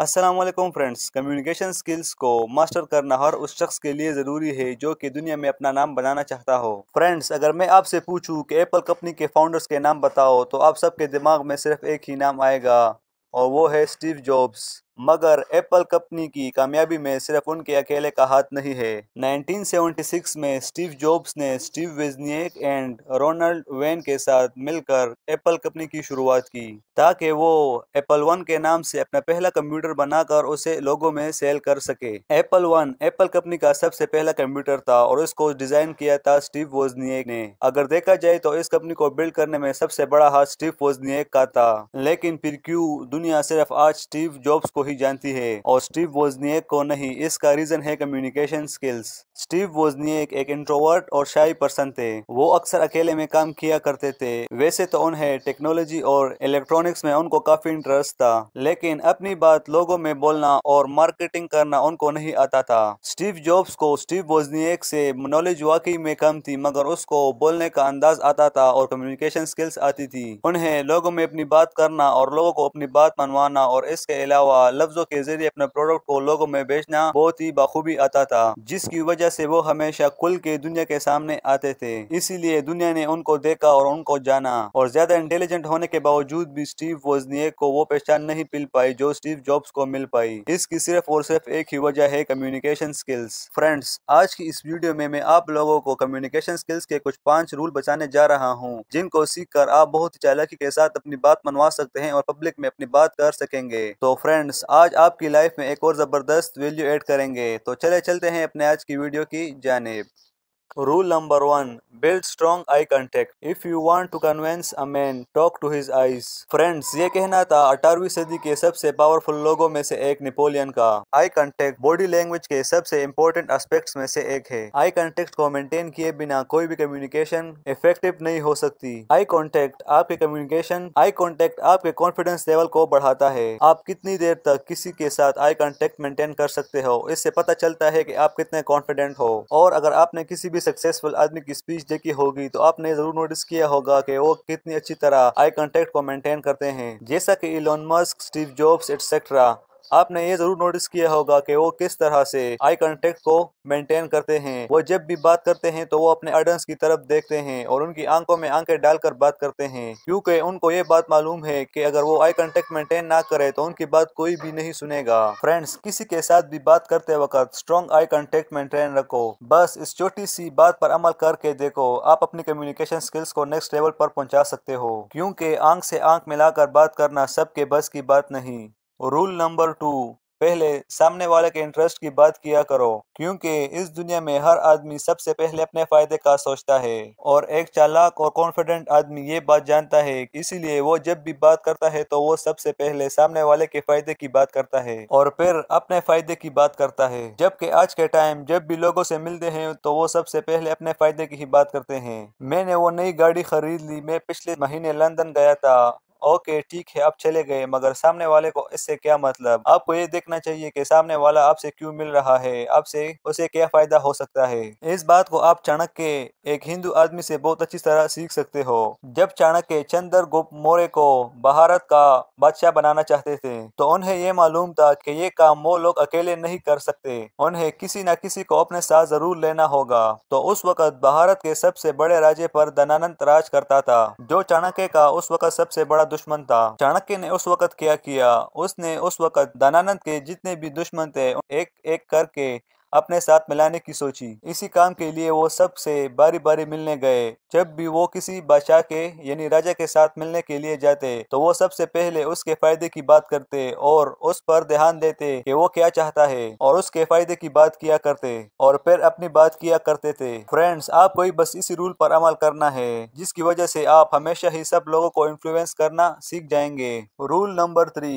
Aslam friends communication skills को master करना हर उस शख्स के लिए ज़रूरी है जो कि दुनिया में अपना नाम बनाना चाहता हो फ्रेंड्स अगर मैं आपसे पूछूं कि एप्पल कंपनी के फाउंडर्स के नाम बताओ तो आप सबके दिमाग में सिर्फ एक ही नाम आएगा और वो है स्टीव जॉब्स मगर एप्पल कंपनी की कामयाबी में सिर्फ उनके अकेले का हाथ नहीं है 1976 में स्टीव जॉब्स ने Steve Wozniak and Ronald Wayne के साथ मिलकर एप्पल कंपनी की शुरुआत की ताकि वो एप्पल वन के नाम से अपना पहला कंप्यूटर बनाकर उसे लोगों में सेल कर सके एप्पल वन एप्पल कंपनी का सबसे पहला कंप्यूटर था और इसको डिजाइन किया था स्टीव वोजनियक ने अगर देखा जाए तो इस कंपनी को बिल्ड करने में सबसे बड़ा हाथ स्टीव वोजनियक का था लेकिन फिर क्यूँ दुनिया सिर्फ आज स्टीव जॉब्स को ही जानती है और स्टीव वोजनियक को नहीं इसका रीजन है कम्युनिकेशन स्किल्स स्टीव वोजनियक एक इंट्रोवर्ट और शाही पर्सन थे वो अक्सर अकेले में काम किया करते थे वैसे तो उन्हें टेक्नोलॉजी और इलेक्ट्रॉनिक्स में उनको काफी इंटरेस्ट था लेकिन अपनी बात लोगों में बोलना और मार्केटिंग करना उनको नहीं आता था स्टीव जॉब्स को स्टीव वोजनियक से नॉलेज वाकई में कम थी मगर उसको बोलने का अंदाज आता था और कम्युनिकेशन स्किल्स आती थी उन्हें लोगों में अपनी बात करना और लोगों को अपनी बात मनवाना और इसके अलावा लफ्जों के जरिए अपने प्रोडक्ट को लोगों में बेचना बहुत ही बखूबी आता था जिसकी वजह से वो हमेशा खुल के दुनिया के सामने आते थे इसीलिए दुनिया ने उनको देखा और उनको जाना और ज्यादा इंटेलिजेंट होने के बावजूद भी स्टीव वोजनी को वो पहचान नहीं मिल पाई जो स्टीव जॉब्स को मिल पाई इसकी सिर्फ और सिर्फ एक ही वजह है कम्युनिकेशन स्किल्स फ्रेंड्स आज की इस वीडियो में मैं आप लोगों को कम्युनिकेशन स्किल्स के कुछ पांच रूल बचाने जा रहा हूँ जिनको सीख कर आप बहुत चालाकी के साथ अपनी बात मनवा सकते हैं और पब्लिक में अपनी बात कर सकेंगे तो फ्रेंड्स व्यूअर्स आज आपकी लाइफ में एक और ज़बरदस्त वैल्यू ऐड करेंगे तो चले चलते हैं अपने आज की वीडियो की जानेब Rule number one Build strong eye contact. If you want to convince a man, talk to his eyes. Friends, ये कहना था 18वीं सदी के सबसे पावरफुल लोगों में से एक नेपोलियन का आई कंटेक्ट बॉडी लैंग्वेज के सबसे इम्पोर्टेंट एस्पेक्ट्स में से एक है आई कंटेक्ट को मेंटेन किए बिना कोई भी कम्युनिकेशन इफेक्टिव नहीं हो सकती आई कॉन्टेक्ट आपके कम्युनिकेशन आई कॉन्टेक्ट आपके कॉन्फिडेंस लेवल को बढ़ाता है आप कितनी देर तक किसी के साथ आई कॉन्टेक्ट मेंटेन कर सकते हो इससे पता चलता है की आप कितने कॉन्फिडेंट हो और अगर आपने किसी भी भी सक्सेसफुल आदमी की स्पीच देखी होगी तो आपने जरूर नोटिस किया होगा कि वो कितनी अच्छी तरह आई कॉन्टेक्ट को मेंटेन करते हैं जैसा कि Elon Musk Steve Jobs etcetera आपने ये जरूर नोटिस किया होगा कि वो किस तरह से आई कॉन्टेक्ट को मेंटेन करते हैं वो जब भी बात करते हैं तो वो अपने ऑडियंस की तरफ देखते हैं और उनकी आंखों में आंखें डालकर बात करते हैं क्योंकि उनको ये बात मालूम है कि अगर वो आई कॉन्टेक्ट मेंटेन ना करे तो उनकी बात कोई भी नहीं सुनेगा फ्रेंड्स किसी के साथ भी बात करते वक्त स्ट्रॉन्ग आई कॉन्टेक्ट मेंटेन रखो बस इस छोटी सी बात पर अमल करके देखो आप अपनी कम्युनिकेशन स्किल्स को नेक्स्ट लेवल पर पहुंचा सकते हो क्योंकि आंख से आंख मिलाकर बात करना सबके बस की बात नहीं रूल नंबर टू पहले सामने वाले के इंटरेस्ट की बात किया करो क्योंकि इस दुनिया में हर आदमी सबसे पहले अपने फायदे का सोचता है और एक चालाक और कॉन्फिडेंट आदमी ये बात जानता है इसीलिए वो जब भी बात करता है तो वो सबसे पहले सामने वाले के फायदे की बात करता है और फिर अपने फायदे की बात करता है जबकि आज के टाइम जब भी लोगों से मिलते हैं तो वो सबसे पहले अपने फायदे की ही बात करते हैं मैंने वो नई गाड़ी खरीद ली मैं पिछले महीने लंदन गया था ओके ठीक है आप चले गए मगर सामने वाले को इससे क्या मतलब आपको ये देखना चाहिए कि सामने वाला आपसे क्यों मिल रहा है आपसे उसे क्या फायदा हो सकता है इस बात को आप चाणक्य एक हिंदू आदमी से बहुत अच्छी तरह सीख सकते हो जब चाणक्य चंद्र गुप्त मौर्य को भारत का बादशाह बनाना चाहते थे तो उन्हें ये मालूम था कि ये काम वो लोग अकेले नहीं कर सकते उन्हें किसी न किसी को अपने साथ जरूर लेना होगा तो उस वक्त भारत के सबसे बड़े राज्य पर दनानंद राज करता था जो चाणक्य का उस वक्त सबसे बड़ा दुश्मन था चाणक्य ने उस वक्त क्या किया उसने उस वक्त दानानंद के जितने भी दुश्मन थे एक एक करके अपने साथ मिलाने की सोची इसी काम के लिए वो सब से बारी बारी मिलने गए जब भी वो किसी बादशाह के यानी राजा के साथ मिलने के लिए जाते तो वो सबसे पहले उसके फायदे की बात करते और उस पर ध्यान देते कि वो क्या चाहता है और उसके फायदे की बात किया करते और फिर अपनी बात किया करते थे फ्रेंड्स आपको ही बस इसी रूल पर अमल करना है जिसकी वजह से आप हमेशा ही सब लोगों को इन्फ्लुएंस करना सीख जाएंगे rule number three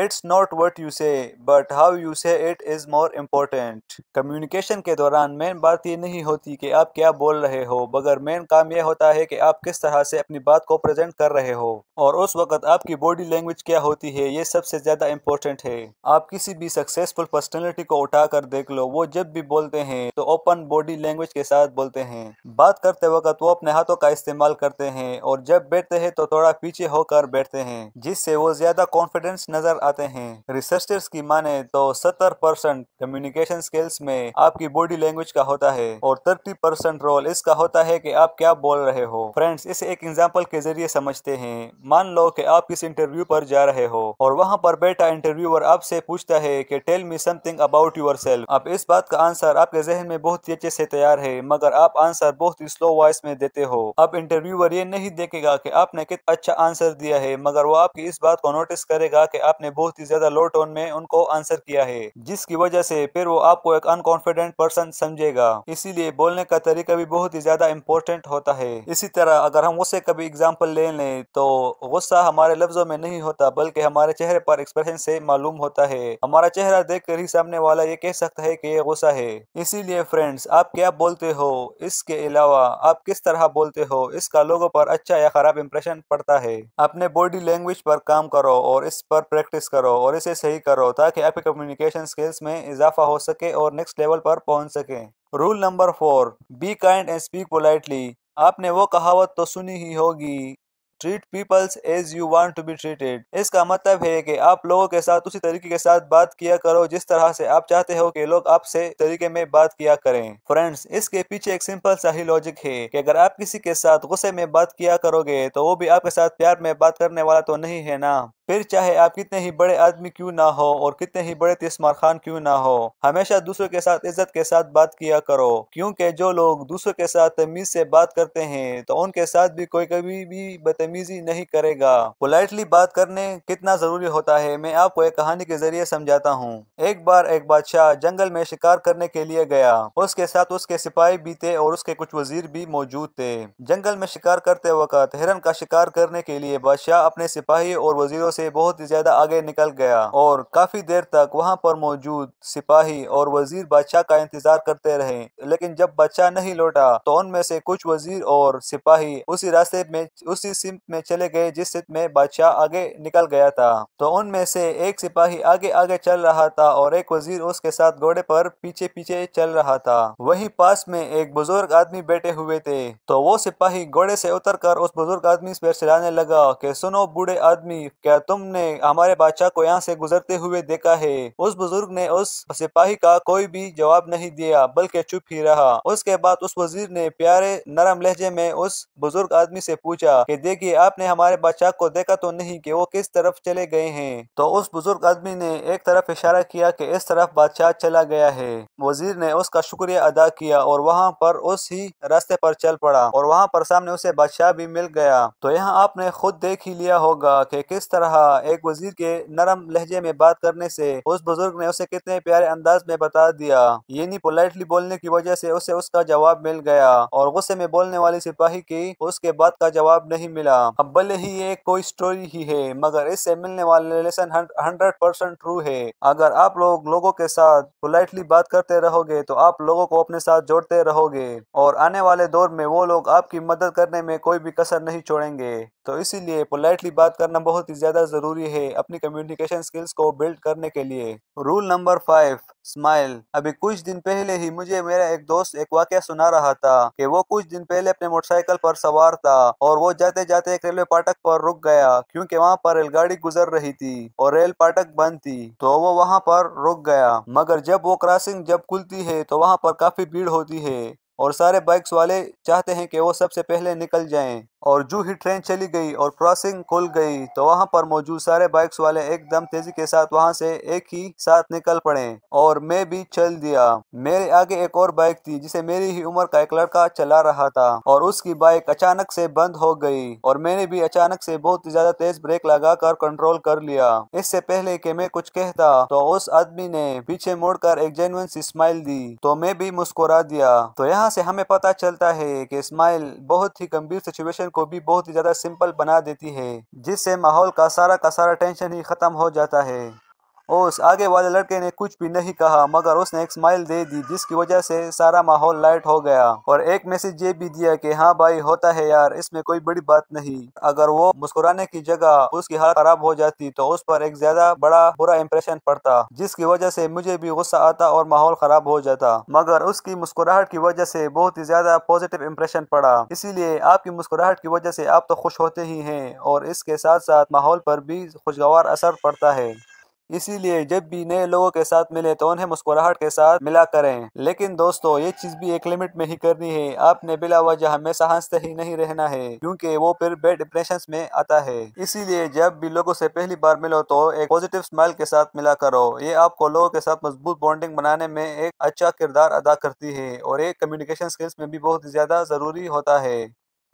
it's not what you say but how you say it is more important communication के दौरान मेन बात ये नहीं होती कि आप क्या बोल रहे हो मगर मेन काम यह होता है कि आप किस तरह से अपनी बात को प्रेजेंट कर रहे हो और उस वक्त आपकी बॉडी लैंग्वेज क्या होती है ये सबसे ज़्यादा इम्पोर्टेंट है आप किसी भी सक्सेसफुल पर्सनैलिटी को उठा कर देख लो वो जब भी बोलते हैं तो ओपन बॉडी लैंग्वेज के साथ बोलते हैं बात करते वक्त वो अपने हाथों का इस्तेमाल करते हैं और जब बैठते हैं तो थोड़ा पीछे होकर बैठते हैं जिससे वो ज्यादा कॉन्फिडेंस नजर आते हैं रिसर्चर्स की माने तो 70 परसेंट कम्युनिकेशन स्किल्स में आपकी बॉडी लैंग्वेज का होता है और 30 परसेंट रोल इसका होता है कि आप क्या बोल रहे हो फ्रेंड्स इसे एक एग्जाम्पल के जरिए समझते हैं मान लो कि आप किसी इंटरव्यू पर जा रहे हो और वहाँ पर बैठा इंटरव्यूअर आपसे पूछता है की tell me something about yourself आप इस बात का आंसर आपके जहन में बहुत ही अच्छे से तैयार है मगर आप आंसर बहुत ही स्लो वॉइस में देते हो अब इंटरव्यूअर ये नहीं देखेगा की आपने कितना अच्छा आंसर दिया है मगर वो आपकी इस बात को नोटिस करेगा कि आपने बहुत ही ज्यादा लो टोन में उनको आंसर किया है जिसकी वजह से फिर वो आपको एक अनकॉन्फिडेंट पर्सन समझेगा इसीलिए बोलने का तरीका भी बहुत ही ज्यादा इम्पोर्टेंट होता है इसी तरह अगर हम उससे कभी एग्जाम्पल ले लें तो गुस्सा हमारे लफ्जों में नहीं होता बल्कि हमारे चेहरे पर एक्सप्रेशन से मालूम होता है हमारा चेहरा देख कर ही सामने वाला ये कह सकता है की ये गुस्सा है इसीलिए फ्रेंड्स आप क्या बोलते हो इसके अलावा आप किस तरह बोलते हो इसका लोगों पर अच्छा या खराब इम्प्रेशन पड़ता है अपने बॉडी लैंग्वेज पर काम करो और इस पर प्रैक्टिस प्रैक्टिस करो और इसे सही करो ताकि आपके कम्युनिकेशन स्किल्स में इजाफा हो सके और नेक्स्ट लेवल पर पहुंच सके rule number four be kind and speak politely आपने वो कहावत तो सुनी ही होगी treat peoples as you want to be treated इसका मतलब है कि आप लोगों के साथ उसी तरीके के साथ बात किया करो जिस तरह से आप चाहते हो कि लोग आपसे तरीके में बात किया करें फ्रेंड्स इसके पीछे एक सिंपल सा ही लॉजिक है कि अगर आप किसी के साथ गुस्से में बात किया करोगे तो वो भी आपके साथ प्यार में बात करने वाला तो नहीं है ना फिर चाहे आप कितने ही बड़े आदमी क्यों ना हो और कितने ही बड़े तिस्मार खान क्यों ना हो हमेशा दूसरों के साथ इज्जत के साथ बात किया करो क्योंकि जो लोग दूसरों के साथ तमीज से बात करते हैं तो उनके साथ भी कोई कभी भी बदतमीजी नहीं करेगा पोलाइटली बात करने कितना जरूरी होता है मैं आपको एक कहानी के जरिए समझाता हूँ एक बार एक बादशाह जंगल में शिकार करने के लिए गया उसके साथ उसके सिपाही भी थे और उसके कुछ वजीर भी मौजूद थे जंगल में शिकार करते वक्त हिरन का शिकार करने के लिए बादशाह अपने सिपाही और वजीरों से से बहुत ही ज्यादा आगे निकल गया और काफी देर तक वहाँ पर मौजूद सिपाही और वजीर बादशाह का इंतजार करते रहे लेकिन जब बादशाह नहीं लौटा तो उनमें से कुछ वजीर और सिपाही उसी रास्ते में उसी सिमत में चले गए जिस सिमत में बादशाह आगे निकल गया था तो उनमें से एक सिपाही आगे आगे चल रहा था और एक वजीर उसके साथ घोड़े पर पीछे पीछे चल रहा था वही पास में एक बुजुर्ग आदमी बैठे हुए थे तो वो सिपाही घोड़े से उतर कर उस बुजुर्ग आदमी पर चलाने लगा कि सुनो बूढ़े आदमी क्या तुमने हमारे बादशाह को यहाँ से गुजरते हुए देखा है उस बुजुर्ग ने उस सिपाही का कोई भी जवाब नहीं दिया बल्कि चुप ही रहा उसके बाद उस वजीर ने प्यारे नरम लहजे में उस बुजुर्ग आदमी से पूछा कि देखिए आपने हमारे बादशाह को देखा तो नहीं कि वो किस तरफ चले गए हैं तो उस बुजुर्ग आदमी ने एक तरफ इशारा किया कि इस तरफ बादशाह चला गया है वजीर ने उसका शुक्रिया अदा किया और वहाँ पर उस ही रास्ते पर चल पड़ा और वहाँ पर सामने उसे बादशाह भी मिल गया तो यहाँ आपने खुद देख ही लिया होगा की किस तरह कहा एक वजीर के नरम लहजे में बात करने से उस बुजुर्ग ने उसे कितने प्यारे अंदाज में बता दिया यानी पोलाइटली बोलने की वजह से उसे उसका जवाब मिल गया और गुस्से में बोलने वाले सिपाही की उसके बात का जवाब नहीं मिला अब भले ही ये कोई स्टोरी ही है मगर इससे मिलने वाले लेसन हंड्रेड परसेंट ट्रू है अगर आप लोग लोगों के साथ पोलाइटली बात करते रहोगे तो आप लोगों को अपने साथ जोड़ते रहोगे और आने वाले दौर में वो लोग आपकी मदद करने में कोई भी कसर नहीं छोड़ेंगे तो इसीलिए पोलाइटली बात करना बहुत ही ज्यादा ज़्यादा ज़रूरी है अपनी कम्युनिकेशन स्किल्स को बिल्ड करने के लिए रूल नंबर फाइव स्माइल अभी कुछ दिन पहले ही मुझे मेरा एक दोस्त एक वाक्य सुना रहा था कि वो कुछ दिन पहले अपने मोटरसाइकिल पर सवार था और वो जाते जाते एक रेलवे फाटक पर रुक गया क्योंकि वहाँ पर रेलगाड़ी गुजर रही थी और रेल फाटक बंद थी तो वो वहाँ पर रुक गया मगर जब वो क्रॉसिंग जब खुलती है तो वहाँ पर काफी भीड़ होती है और सारे बाइक्स वाले चाहते हैं कि वो सबसे पहले निकल जाएं और जो ही ट्रेन चली गई और क्रॉसिंग खुल गई तो वहां पर मौजूद सारे बाइक्स वाले एकदम तेजी के साथ वहां से एक ही साथ निकल पड़े और मैं भी चल दिया मेरे आगे एक और बाइक थी जिसे मेरी ही उम्र का एक लड़का चला रहा था और उसकी बाइक अचानक से बंद हो गई और मैंने भी अचानक से बहुत ज्यादा तेज ब्रेक कर कंट्रोल कर लिया इससे पहले की मैं कुछ कहता तो उस आदमी ने पीछे मुड़ एक जेनुअन सी स्माइल दी तो मैं भी मुस्कुरा दिया तो यहाँ यहाँ से हमें पता चलता है कि स्माइल बहुत ही गंभीर सिचुएशन को भी बहुत ही ज़्यादा सिंपल बना देती है जिससे माहौल का सारा का सारा टेंशन ही ख़त्म हो जाता है उस आगे वाले लड़के ने कुछ भी नहीं कहा मगर उसने एक स्माइल दे दी जिसकी वजह से सारा माहौल लाइट हो गया और एक मैसेज ये भी दिया कि हाँ भाई होता है यार इसमें कोई बड़ी बात नहीं अगर वो मुस्कुराने की जगह उसकी हालत खराब हो जाती तो उस पर एक ज्यादा बड़ा बुरा इम्प्रेशन पड़ता जिसकी वजह से मुझे भी गुस्सा आता और माहौल खराब हो जाता मगर उसकी मुस्कुराहट की वजह से बहुत ही ज्यादा पॉजिटिव इम्प्रेशन पड़ा इसीलिए आपकी मुस्कुराहट की वजह से आप तो खुश होते ही है और इसके साथ साथ माहौल पर भी खुशगवार असर पड़ता है इसीलिए जब भी नए लोगों के साथ मिले तो उन्हें मुस्कुराहट के साथ मिला करें लेकिन दोस्तों ये चीज भी एक लिमिट में ही करनी है आपने बिला वजह हमेशा हंसते ही नहीं रहना है क्योंकि वो फिर बेड डिप्रेशन में आता है इसीलिए जब भी लोगों से पहली बार मिलो तो एक पॉजिटिव स्माइल के साथ मिला करो ये आपको लोगों के साथ मजबूत बॉन्डिंग बनाने में एक अच्छा किरदार अदा करती है और एक कम्युनिकेशन स्किल्स में भी बहुत ज्यादा जरूरी होता है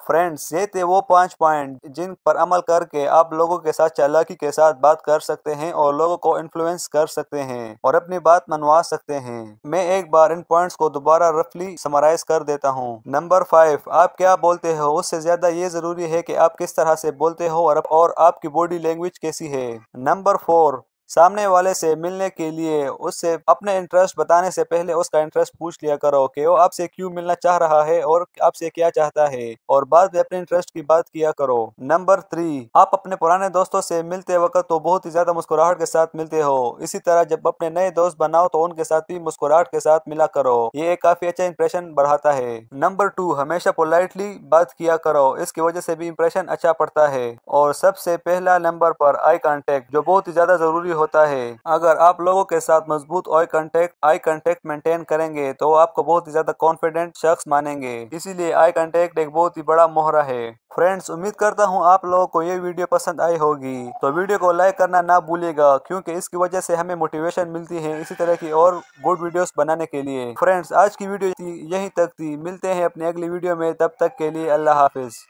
फ्रेंड्स ये थे वो पांच पॉइंट जिन पर अमल करके आप लोगों के साथ चालाकी के साथ बात कर सकते हैं और लोगों को इन्फ्लुएंस कर सकते हैं और अपनी बात मनवा सकते हैं मैं एक बार इन पॉइंट्स को दोबारा रफली समराइज कर देता हूँ नंबर फाइव आप क्या बोलते हो उससे ज्यादा ये जरूरी है की आप किस तरह से बोलते हो और आपकी बॉडी लैंग्वेज कैसी है नंबर फोर सामने वाले से मिलने के लिए उससे अपने इंटरेस्ट बताने से पहले उसका इंटरेस्ट पूछ लिया करो कि वो आपसे क्यों मिलना चाह रहा है और आपसे क्या चाहता है और बाद में अपने इंटरेस्ट की बात किया करो नंबर थ्री आप अपने पुराने दोस्तों से मिलते वक्त तो बहुत ही ज्यादा मुस्कुराहट के साथ मिलते हो इसी तरह जब अपने नए दोस्त बनाओ तो उनके साथ भी मुस्कुराहट के साथ मिला करो ये एक काफी अच्छा इंप्रेशन बढ़ाता है नंबर टू हमेशा पोलाइटली बात किया करो इसकी वजह से भी इंप्रेशन अच्छा पड़ता है और सबसे पहला नंबर पर आई कॉन्टेक्ट जो बहुत ही ज्यादा जरूरी होता है अगर आप लोगों के साथ मजबूत eye contact eye contact maintain करेंगे तो आपको बहुत ही ज्यादा कॉन्फिडेंट शख्स मानेंगे इसीलिए आई कॉन्टेक्ट एक बहुत ही बड़ा मोहरा है फ्रेंड्स उम्मीद करता हूँ आप लोगों को ये वीडियो पसंद आई होगी तो वीडियो को लाइक करना ना भूलिएगा क्योंकि इसकी वजह से हमें मोटिवेशन मिलती है इसी तरह की और गुड वीडियोस बनाने के लिए फ्रेंड्स आज की वीडियो यहीं तक थी मिलते हैं अपने अगली वीडियो में तब तक के लिए अल्लाह हाफिज़